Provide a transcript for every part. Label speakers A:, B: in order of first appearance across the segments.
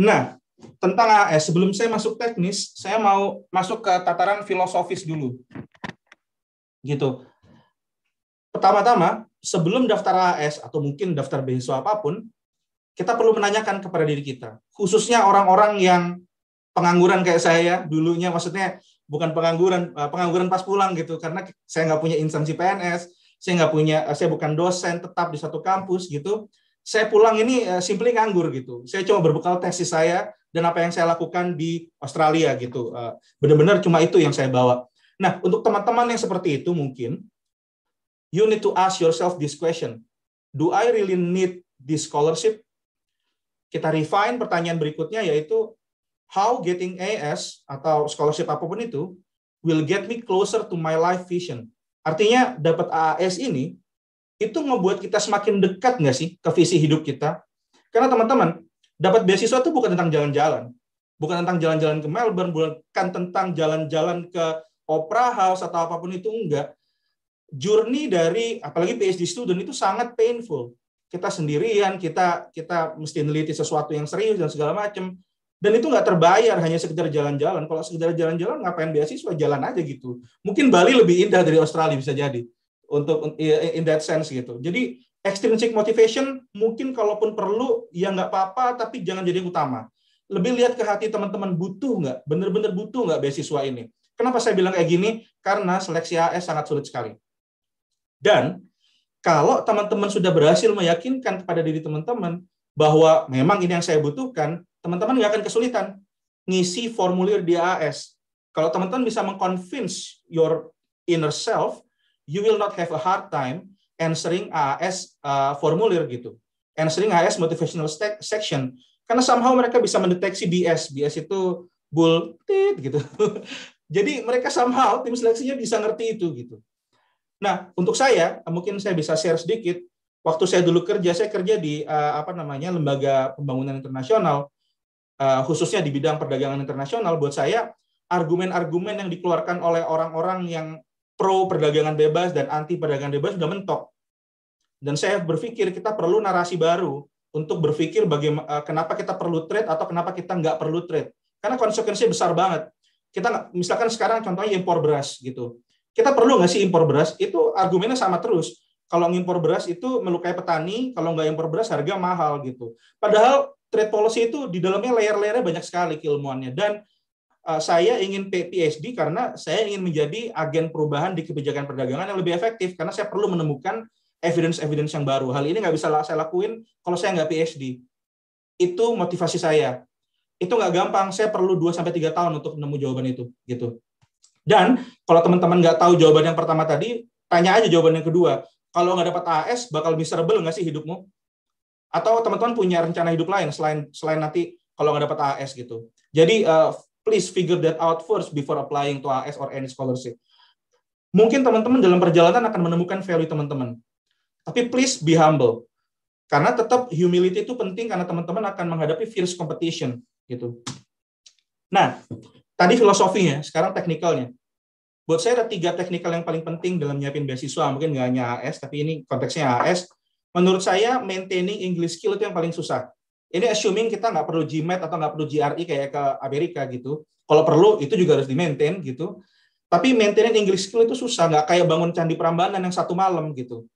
A: Nah, tentang AS, eh, sebelum saya masuk teknis, saya mau masuk ke tataran filosofis dulu. Gitu.
B: Pertama-tama,
A: sebelum daftar AS atau mungkin daftar beasiswa apapun, kita perlu menanyakan kepada diri kita, khususnya orang-orang yang pengangguran kayak saya ya, dulunya, maksudnya bukan pengangguran, eh, pengangguran pas pulang gitu, karena saya nggak punya instansi PNS, saya nggak punya, eh, saya bukan dosen tetap di satu kampus gitu saya pulang ini uh, simply nganggur gitu. Saya cuma berbekal tesis saya dan apa yang saya lakukan di Australia gitu. Uh, Benar-benar cuma itu yang saya bawa. Nah, untuk teman-teman yang seperti itu mungkin you need to ask yourself this question. Do I really need this scholarship? Kita refine pertanyaan berikutnya yaitu how getting AS atau scholarship apapun itu will get me closer to my life vision. Artinya dapat AAS ini itu membuat kita semakin dekat nggak sih ke visi hidup kita? Karena teman-teman, dapat beasiswa itu bukan tentang jalan-jalan. Bukan tentang jalan-jalan ke Melbourne, bukan tentang jalan-jalan ke Opera House atau apapun itu, enggak. Journey dari, apalagi PhD student itu sangat painful. Kita sendirian, kita kita mesti neliti sesuatu yang serius dan segala macam. Dan itu nggak terbayar, hanya sekedar jalan-jalan. Kalau sekedar jalan-jalan, ngapain beasiswa? Jalan aja gitu. Mungkin Bali lebih indah dari Australia bisa jadi untuk iya, in that sense gitu. Jadi extrinsic motivation mungkin kalaupun perlu ya nggak apa-apa tapi jangan jadi yang utama. Lebih lihat ke hati teman-teman butuh nggak, bener-bener butuh nggak beasiswa ini. Kenapa saya bilang kayak gini? Karena seleksi AS sangat sulit sekali. Dan kalau teman-teman sudah berhasil meyakinkan kepada diri teman-teman bahwa memang ini yang saya butuhkan, teman-teman nggak akan kesulitan ngisi formulir di AS. Kalau teman-teman bisa mengconvince your inner self you will not have a hard time answering AS uh, formulir gitu. Answering AS motivational section karena somehow mereka bisa mendeteksi bias. Bias itu bull gitu. Jadi mereka somehow tim seleksinya bisa ngerti itu gitu. Nah, untuk saya mungkin saya bisa share sedikit waktu saya dulu kerja saya kerja di uh, apa namanya lembaga pembangunan internasional uh, khususnya di bidang perdagangan internasional buat saya argumen-argumen yang dikeluarkan oleh orang-orang yang pro perdagangan bebas dan anti perdagangan bebas sudah mentok. Dan saya berpikir kita perlu narasi baru untuk berpikir bagaimana eh, kenapa kita perlu trade atau kenapa kita nggak perlu trade. Karena konsekuensinya besar banget. Kita misalkan sekarang contohnya impor beras gitu. Kita perlu nggak sih impor beras? Itu argumennya sama terus. Kalau ngimpor beras itu melukai petani, kalau nggak impor beras harga mahal gitu. Padahal trade policy itu di dalamnya layer-layernya banyak sekali keilmuannya dan Eh, saya ingin PhD karena saya ingin menjadi agen perubahan di kebijakan perdagangan yang lebih efektif karena saya perlu menemukan evidence-evidence yang baru. Hal ini nggak bisa saya lakuin kalau saya nggak PhD. Itu motivasi saya. Itu nggak gampang. Saya perlu 2 sampai tiga tahun untuk nemu jawaban itu, gitu. Dan kalau teman-teman nggak tahu jawaban yang pertama tadi, tanya aja jawaban yang kedua. Kalau nggak dapat AS, bakal miserable nggak sih hidupmu? Atau teman-teman punya rencana hidup lain selain selain nanti kalau nggak dapat AS gitu. Jadi uh, please figure that out first before applying to AS or any scholarship. Mungkin teman-teman dalam perjalanan akan menemukan value teman-teman. Tapi please be humble. Karena tetap humility itu penting karena teman-teman akan menghadapi fierce competition gitu. Nah,
B: tadi filosofinya,
A: sekarang teknikalnya. Buat saya ada tiga teknikal yang paling penting dalam nyiapin beasiswa, mungkin nggak hanya AS, tapi ini konteksnya AS. Menurut saya, maintaining English skill itu yang paling susah. Ini assuming kita nggak perlu GMAT atau nggak perlu GRE kayak ke Amerika gitu. Kalau perlu itu juga harus di maintain gitu. Tapi maintaining English skill itu susah, nggak kayak bangun candi Prambanan yang satu malam gitu.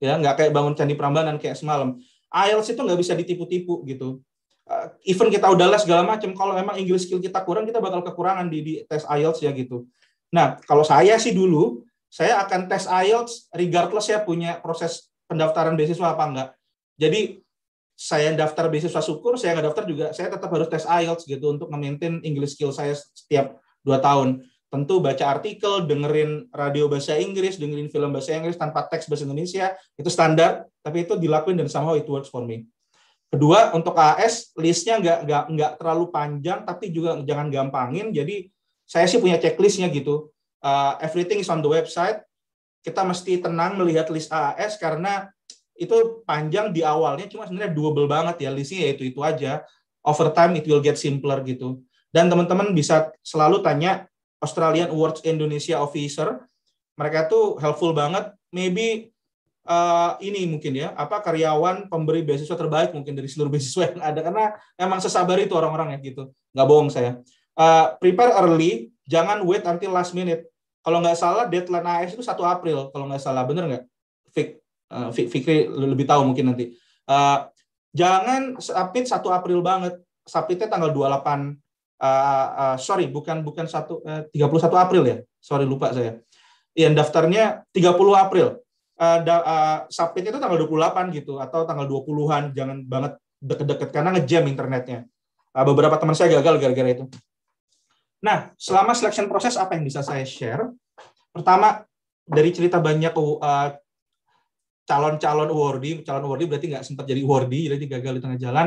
A: Ya, nggak kayak bangun candi Prambanan kayak semalam. IELTS itu nggak bisa ditipu-tipu gitu. Uh, even kita udah les segala macam, kalau memang English skill kita kurang, kita bakal kekurangan di, di tes IELTS ya gitu. Nah, kalau saya sih dulu, saya akan tes IELTS regardless ya punya proses pendaftaran beasiswa apa enggak. Jadi saya daftar beasiswa syukur, saya nggak daftar juga, saya tetap harus tes IELTS gitu untuk maintain English skill saya setiap dua tahun. Tentu baca artikel, dengerin radio bahasa Inggris, dengerin film bahasa Inggris tanpa teks bahasa Indonesia, itu standar, tapi itu dilakuin dan somehow it works for me. Kedua, untuk AS, listnya nggak, nggak, nggak terlalu panjang, tapi juga jangan gampangin, jadi saya sih punya checklistnya gitu. Uh, everything is on the website, kita mesti tenang melihat list AAS karena itu panjang di awalnya cuma sebenarnya doable banget ya listnya yaitu itu aja over time it will get simpler gitu dan teman-teman bisa selalu tanya Australian Awards Indonesia Officer mereka tuh helpful banget maybe uh, ini mungkin ya apa karyawan pemberi beasiswa terbaik mungkin dari seluruh beasiswa yang ada karena emang sesabar itu orang-orang ya gitu nggak bohong saya uh, prepare early jangan wait until last minute kalau nggak salah deadline AS itu 1 April kalau nggak salah bener nggak Fik uh, Fikri lebih tahu mungkin nanti. Uh, jangan sapit 1 April banget. Sapitnya tanggal 28 uh, uh, sorry bukan bukan 1 uh, 31 April ya. Sorry lupa saya. Yang daftarnya 30 April. Uh, eh, uh, sapitnya itu tanggal 28 gitu atau tanggal 20-an jangan banget deket-deket karena ngejam internetnya. Uh, beberapa teman saya gagal gara-gara itu. Nah, selama selection proses apa yang bisa saya share? Pertama, dari cerita banyak uh, calon-calon awardee, calon awardee berarti nggak sempat jadi awardee, jadi gagal di tengah jalan.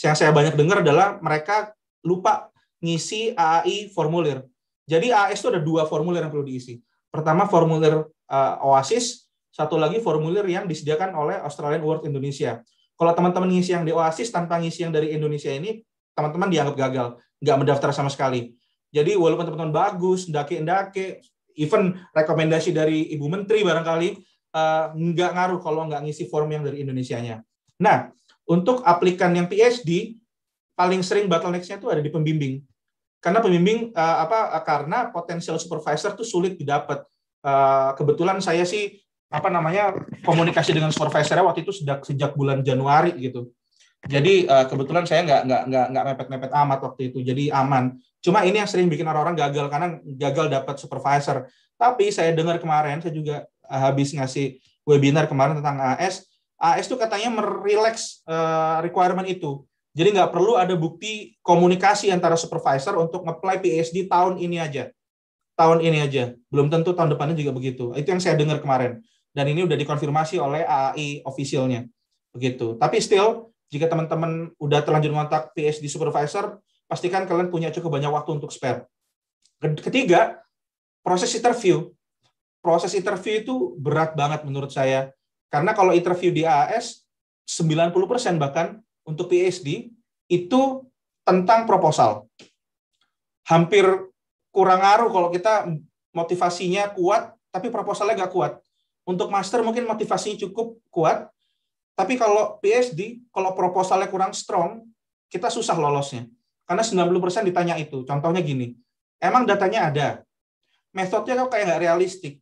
A: Yang saya banyak dengar adalah mereka lupa ngisi AI formulir. Jadi AS itu ada dua formulir yang perlu diisi. Pertama formulir uh, OASIS, satu lagi formulir yang disediakan oleh Australian Award Indonesia. Kalau teman-teman ngisi yang di OASIS tanpa ngisi yang dari Indonesia ini, teman-teman dianggap gagal, nggak mendaftar sama sekali. Jadi walaupun teman-teman bagus, ndake-ndake, even rekomendasi dari Ibu Menteri barangkali, uh, nggak ngaruh kalau nggak ngisi form yang dari Indonesianya. Nah, untuk aplikan yang PhD, paling sering bottleneck-nya itu ada di pembimbing. Karena pembimbing uh, apa eh, karena potensial supervisor tuh sulit didapat. Uh, kebetulan saya sih apa namanya komunikasi dengan supervisornya waktu itu sejak sejak bulan Januari gitu. Jadi uh, kebetulan saya nggak nggak nggak nggak mepet-mepet amat waktu itu, jadi aman. Cuma ini yang sering bikin orang-orang gagal karena gagal dapat supervisor. Tapi saya dengar kemarin, saya juga habis ngasih webinar kemarin tentang AS, AS tuh katanya merelax uh, requirement itu. Jadi nggak perlu ada bukti komunikasi antara supervisor untuk apply PhD tahun ini aja. Tahun ini aja. Belum tentu tahun depannya juga begitu. Itu yang saya dengar kemarin. Dan ini udah dikonfirmasi oleh AI officialnya. Begitu. Tapi still, jika teman-teman udah terlanjur kontak PhD supervisor, pastikan kalian punya cukup banyak waktu untuk spare. Ketiga, proses interview proses interview itu berat banget menurut saya. Karena kalau interview di AAS, 90% bahkan untuk PhD, itu tentang proposal. Hampir kurang ngaruh kalau kita motivasinya kuat, tapi proposalnya nggak kuat. Untuk master mungkin motivasinya cukup kuat, tapi kalau PhD, kalau proposalnya kurang strong, kita susah lolosnya. Karena 90% ditanya itu. Contohnya gini, emang datanya ada, metodenya kok kayak nggak realistik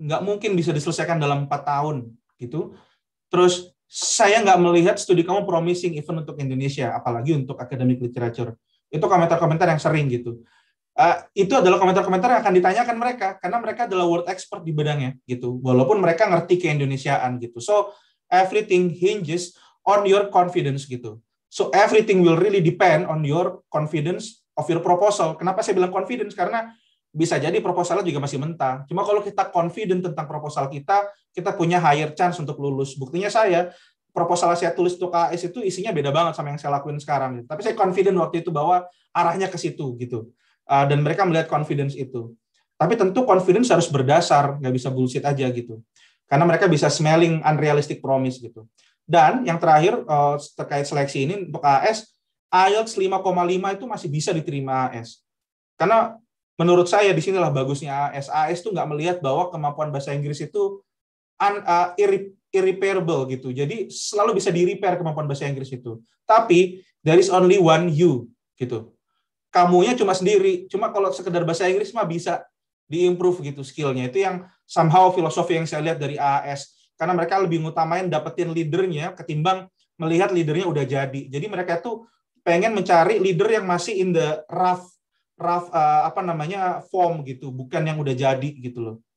A: nggak mungkin bisa diselesaikan dalam empat tahun gitu. Terus saya nggak melihat studi kamu promising even untuk Indonesia, apalagi untuk academic literature. Itu komentar-komentar yang sering gitu. Uh, itu adalah komentar-komentar yang akan ditanyakan mereka karena mereka adalah world expert di bidangnya gitu. Walaupun mereka ngerti keindonesiaan gitu. So everything hinges on your confidence gitu. So everything will really depend on your confidence of your proposal. Kenapa saya bilang confidence? Karena bisa jadi proposalnya juga masih mentah. Cuma kalau kita confident tentang proposal kita, kita punya higher chance untuk lulus. Buktinya saya, proposal saya tulis untuk KS itu isinya beda banget sama yang saya lakuin sekarang. Tapi saya confident waktu itu bahwa arahnya ke situ gitu. Ah, dan mereka melihat confidence itu. Tapi tentu confidence harus berdasar, nggak bisa bullshit aja gitu. Karena mereka bisa smelling unrealistic promise gitu. Dan yang terakhir eh, terkait seleksi ini untuk AS, IELTS 5,5 itu masih bisa diterima AS. Karena menurut saya disinilah bagusnya AS. AS tuh nggak melihat bahwa kemampuan bahasa Inggris itu un, uh, irre, irreparable gitu. Jadi selalu bisa di-repair kemampuan bahasa Inggris itu. Tapi there is only one you gitu. Kamunya cuma sendiri. Cuma kalau sekedar bahasa Inggris mah bisa diimprove gitu skillnya. Itu yang somehow filosofi yang saya lihat dari AS. Karena mereka lebih ngutamain dapetin leadernya ketimbang melihat leadernya udah jadi. Jadi mereka tuh pengen mencari leader yang masih in the rough Rough uh, apa namanya form gitu, bukan yang udah jadi gitu loh.